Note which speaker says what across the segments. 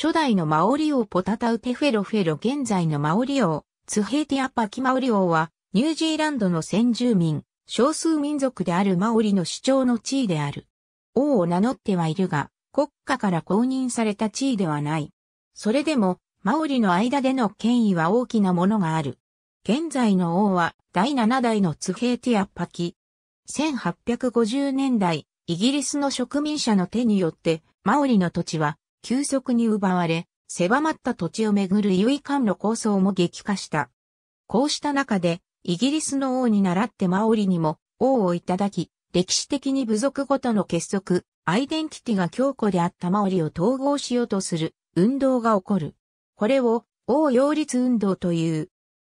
Speaker 1: 初代のマオリ王ポタタウテフェロフェロ現在のマオリ王、ツヘーティアパキマオリ王は、ニュージーランドの先住民、少数民族であるマオリの主張の地位である。王を名乗ってはいるが、国家から公認された地位ではない。それでも、マオリの間での権威は大きなものがある。現在の王は、第7代のツヘーティアパキ。1850年代、イギリスの植民者の手によって、マオリの土地は急速に奪われ、狭まった土地をめぐる優位間の構想も激化した。こうした中で、イギリスの王に倣ってマオリにも王をいただき、歴史的に部族ごとの結束、アイデンティティが強固であったマオリを統合しようとする運動が起こる。これを王擁立運動という。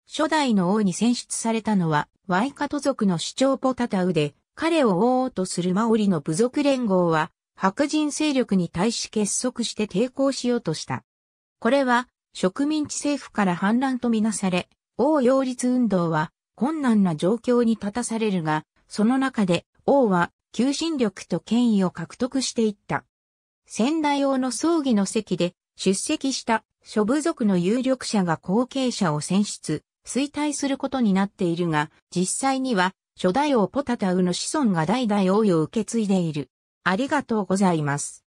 Speaker 1: 初代の王に選出されたのはワイカト族の主張ポタタウで、彼を王とするマオリの部族連合は白人勢力に対し結束して抵抗しようとした。これは植民地政府から反乱とみなされ、王擁立運動は困難な状況に立たされるが、その中で王は求心力と権威を獲得していった。仙台王の葬儀の席で出席した諸部族の有力者が後継者を選出、衰退することになっているが、実際には初代王ポタタウの子孫が代々王位を受け継いでいる。ありがとうございます。